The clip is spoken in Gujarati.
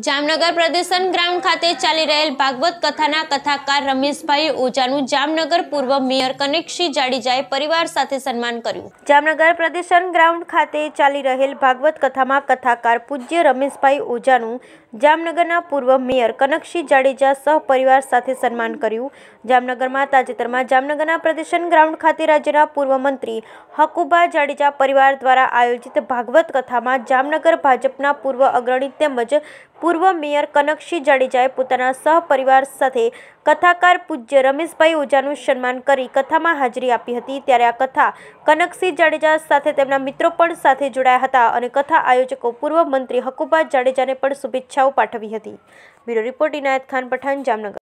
જામનગર પ્રદર્શન ગ્રાઉન્ડ ખાતે ચાલી રહેલ ભાગવત કથાના કથાકાર રમેશભાઈ ઓઝાનું જામનગર પૂર્વ મેયર કનેકસિંહ જાડેજાએ પરિવાર સાથે સન્માન કર્યું જામનગર પ્રદર્શન ગ્રાઉન્ડ ખાતે ચાલી રહેલ ભાગવત કથામાં કથાકાર પૂજ્ય રમેશભાઈ ઓઝાનું જામનગરના પૂર્વ મેયર કનકસિંહ જાડેજા સહપરિવાર સાથે સન્માન કર્યું જામનગરમાં તાજેતરમાં જામનગરના પ્રદર્શન ગ્રાઉન્ડ ખાતે રાજ્યના પૂર્વ મંત્રી હકુબા જાડેજા પરિવાર દ્વારા આયોજિત ભાગવત કથામાં જામનગર ભાજપના પૂર્વ અગ્રણી તેમજ પૂર્વ મેયર કનકસિંહ જાડેજાએ પોતાના સહપરિવાર સાથે કથાકાર પૂજ્ય રમેશભાઈ ઓઝાનું સન્માન કરી કથામાં હાજરી આપી હતી ત્યારે આ કથા કનકસિંહ જાડેજા સાથે તેમના મિત્રો પણ સાથે જોડાયા હતા અને કથા આયોજકો પૂર્વ મંત્રી હકુબા જાડેજાને પણ શુભેચ્છાઓ પાઠવી હતી બ્યુરો રિપોર્ટ ઇનાયત ખાન પઠાણ જામનગર